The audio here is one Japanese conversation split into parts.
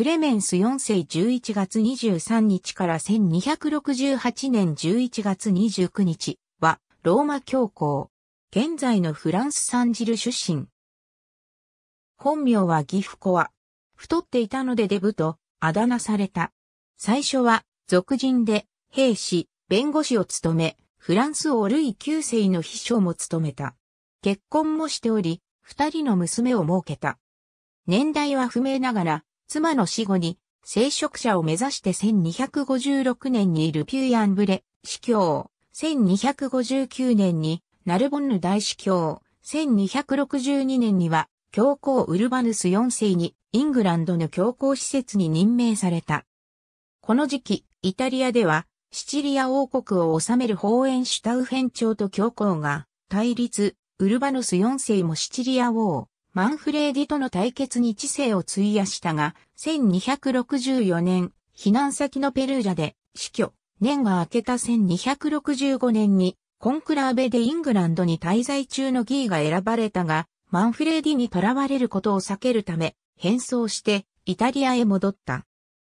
クレメンス4世11月23日から1268年11月29日はローマ教皇。現在のフランスサンジル出身。本名はギフコア。太っていたのでデブとあだ名された。最初は俗人で兵士、弁護士を務め、フランス王ルイ9世の秘書も務めた。結婚もしており、二人の娘を設けた。年代は不明ながら、妻の死後に、聖職者を目指して1256年にいるピューヤンブレ、司教、1259年にナルボンヌ大司教、1262年には教皇ウルバヌス4世にイングランドの教皇施設に任命された。この時期、イタリアではシチリア王国を治める法ーシュタウフェン朝と教皇が対立、ウルバヌス4世もシチリア王、マンフレーディとの対決に知性を費やしたが、1264年、避難先のペルージャで死去。年が明けた1265年に、コンクラーベでイングランドに滞在中のギーが選ばれたが、マンフレーディに囚われることを避けるため、変装してイタリアへ戻った。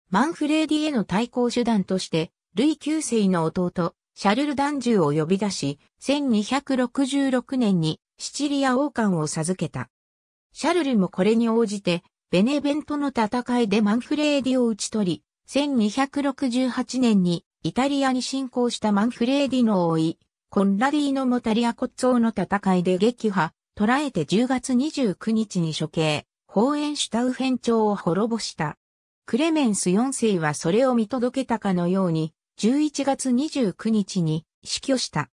マンフレーディへの対抗手段として、ルイ9世の弟、シャルル・ダンジュを呼び出し、1266年にシチリア王冠を授けた。シャルルもこれに応じて、ベネベントの戦いでマンフレーディを打ち取り、1268年にイタリアに侵攻したマンフレーディの王位、コンラディーノ・モタリアコッツォの戦いで撃破、捕らえて10月29日に処刑、ホーエンシュタウフェン朝を滅ぼした。クレメンス4世はそれを見届けたかのように、11月29日に死去した。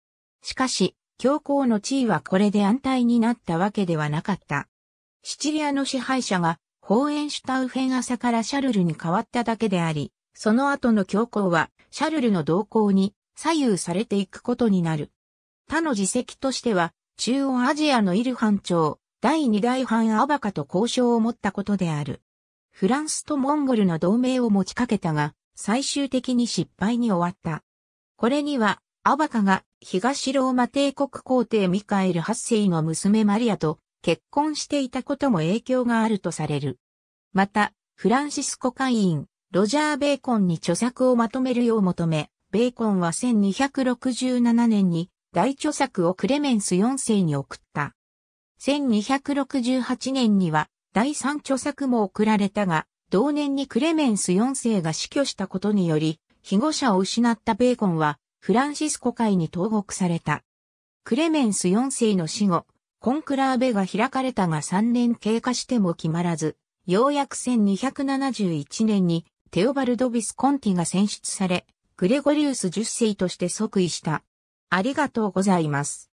しかし、教皇の地位はこれで安泰になったわけではなかった。シチリアの支配者が、ホーエンシュタウフェン朝からシャルルに変わっただけであり、その後の教皇は、シャルルの動向に左右されていくことになる。他の自責としては、中央アジアのイルハン朝、第二代藩アバカと交渉を持ったことである。フランスとモンゴルの同盟を持ちかけたが、最終的に失敗に終わった。これには、アバカが東ローマ帝国皇帝ミカエル8世の娘マリアと結婚していたことも影響があるとされる。また、フランシスコ会員、ロジャー・ベーコンに著作をまとめるよう求め、ベーコンは1267年に大著作をクレメンス4世に送った。1268年には第3著作も送られたが、同年にクレメンス4世が死去したことにより、被護者を失ったベーコンは、フランシスコ会に投獄された。クレメンス4世の死後、コンクラーベが開かれたが3年経過しても決まらず、ようやく1271年にテオバルド・ビスコンティが選出され、グレゴリウス10世として即位した。ありがとうございます。